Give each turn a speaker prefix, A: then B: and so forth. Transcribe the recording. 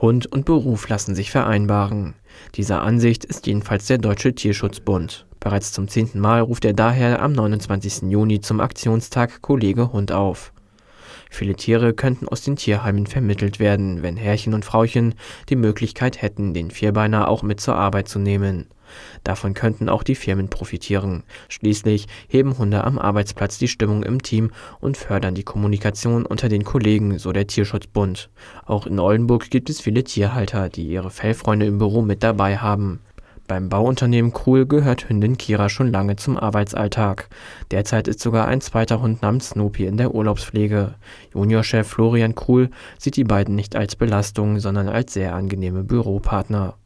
A: Hund und Beruf lassen sich vereinbaren. Dieser Ansicht ist jedenfalls der Deutsche Tierschutzbund. Bereits zum zehnten Mal ruft er daher am 29. Juni zum Aktionstag Kollege Hund auf. Viele Tiere könnten aus den Tierheimen vermittelt werden, wenn Herrchen und Frauchen die Möglichkeit hätten, den Vierbeiner auch mit zur Arbeit zu nehmen. Davon könnten auch die Firmen profitieren. Schließlich heben Hunde am Arbeitsplatz die Stimmung im Team und fördern die Kommunikation unter den Kollegen, so der Tierschutzbund. Auch in Oldenburg gibt es viele Tierhalter, die ihre Fellfreunde im Büro mit dabei haben. Beim Bauunternehmen Krul gehört Hündin Kira schon lange zum Arbeitsalltag. Derzeit ist sogar ein zweiter Hund namens Snoopy in der Urlaubspflege. Juniorchef Florian Krul sieht die beiden nicht als Belastung, sondern als sehr angenehme Büropartner.